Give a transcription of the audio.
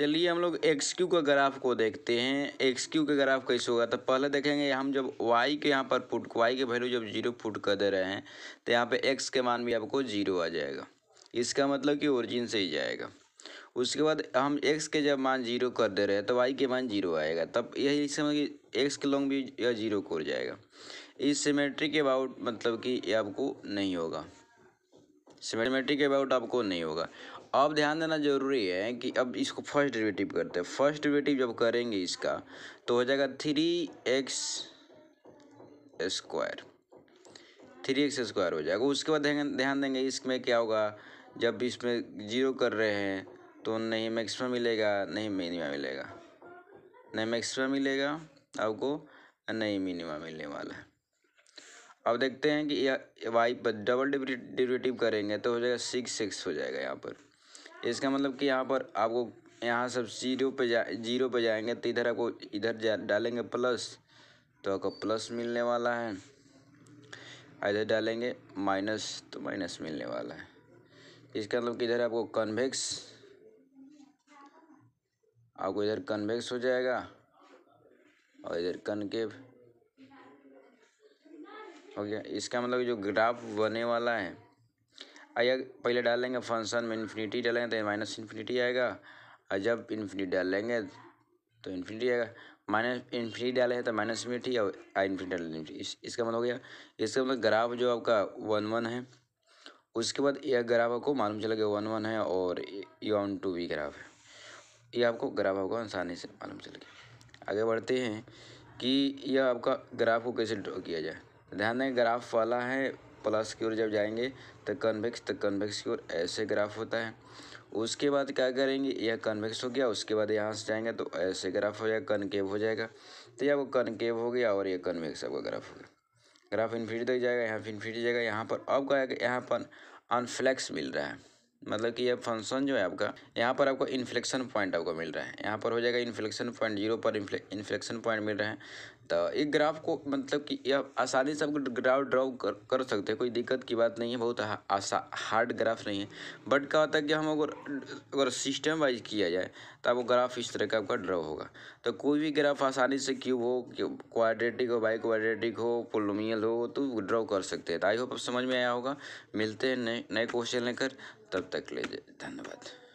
चलिए हम लोग एक्स क्यू का ग्राफ को देखते हैं एक्स क्यू का ग्राफ कैसे होगा तो पहले देखेंगे हम जब वाई के यहाँ पर फुट वाई के वैल्यू जब जीरो फुट कर दे रहे हैं तो यहाँ पे एक्स के मान भी आपको जीरो आ जाएगा इसका मतलब कि ओरिजिन से ही जाएगा उसके बाद हम एक्स के जब मान जीरो कर दे रहे हैं तो वाई के मान जीरो आएगा तब यही समझ कि एक्स के लॉन्ग भी जीरो को जाएगा इस सिमेट्री के अबाउट मतलब कि ये आपको नहीं होगा सिमेट्रिक अबाउट आपको नहीं होगा अब ध्यान देना जरूरी है कि अब इसको फर्स्ट डिवेटिव करते हैं फर्स्ट डिवेटिव जब करेंगे इसका तो हो जाएगा three X square three X square हो जाएगा उसके बाद ध्यान देंगे इसमें क्या होगा जब इसमें जीरो कर रहे हैं तो नहीं मैक्सिमम मिलेगा नहीं मिनिमम मिलेगा नहीं मैक्सिमम मिलेगा आपको नहीं मिनिमम मिलने वाला है अब देखते हैं कि वाई पर डबल डेरिवेटिव करेंगे तो हो जाएगा सिक्स सिक्स हो जाएगा यहाँ पर इसका मतलब कि यहाँ पर आपको यहाँ सब जीरो पे जा जीरो पे जाएंगे तो इधर आपको इधर जा डालेंगे प्लस तो आपको प्लस मिलने वाला है इधर डालेंगे माइनस तो माइनस मिलने वाला है इसका मतलब कि इधर आपको कन्वेक्स आपको इधर कन्वेक्स हो जाएगा और इधर कनकेव हो गया इसका मतलब जो ग्राफ बने वाला है अगर पहले डाल लेंगे फंक्शन में इन्फिनिटी डालेंगे तो माइनस इन्फिनिटी आएगा और जब इन्फिनिटी डाल लेंगे तो इन्फिनिटी आएगा माइनस इन्फिनिटी डालेंगे तो माइनस इन्फिनिटी और इन्फिनिटी डाल इस, इसका मतलब हो गया इसका मतलब ग्राफ जो आपका वन वन है उसके बाद यह ग्राफ आपको मालूम चला गया वन वन है और ये ऑन टू वी ग्राफ है यह आपको ग्राफ आपको आसानी से मालूम चल गया आगे बढ़ते हैं कि यह आपका ग्राफ को कैसे ड्रॉ किया जाए ध्यान दें ग्राफ वाला है प्लस की ओर जब जाएंगे तो कन्वेक्स तो कन्वेक्स की ओर ऐसे ग्राफ होता है उसके बाद क्या करेंगे यह कन्वेक्स हो गया उसके बाद यहाँ से जाएंगे तो ऐसे ग्राफ हो जाएगा कनकेव हो जाएगा तो ये वो कनकेव हो गया और यह कन्वेक्स आपका ग्राफ हो गया ग्राफ इन्फिनिटी तक जाएगा यहाँ पर इन्फिनिटी जाएगा यहाँ पर अब क्या यहाँ पर अनफ्लेक्स मिल रहा है मतलब कि यह फंक्शन जो है आपका यहाँ पर आपको इन्फ्लेक्शन पॉइंट आपको मिल रहा है यहाँ पर हो जाएगा इन्फ्लेक्शन पॉइंट जीरो पर इन्फ्लेक्शन पॉइंट मिल रहा है सकता एक ग्राफ को मतलब कि आसानी से आप ग्राफ ड्रॉ कर, कर सकते हैं कोई दिक्कत की बात नहीं है बहुत आसा हार्ड ग्राफ नहीं है बट क्या होता है कि हम अगर अगर सिस्टम वाइज किया जाए तो आपको ग्राफ इस तरह का आपका ड्रॉ होगा तो कोई भी ग्राफ आसानी से क्यों हो क्वाड्रेटिक हो बाई क्वाड्रेटिक हो पोलोमियल हो तो ड्रॉ कर सकते हैं तो आई होप समझ में आया होगा मिलते हैं नए नए क्वेश्चन लेकर तब तक ले धन्यवाद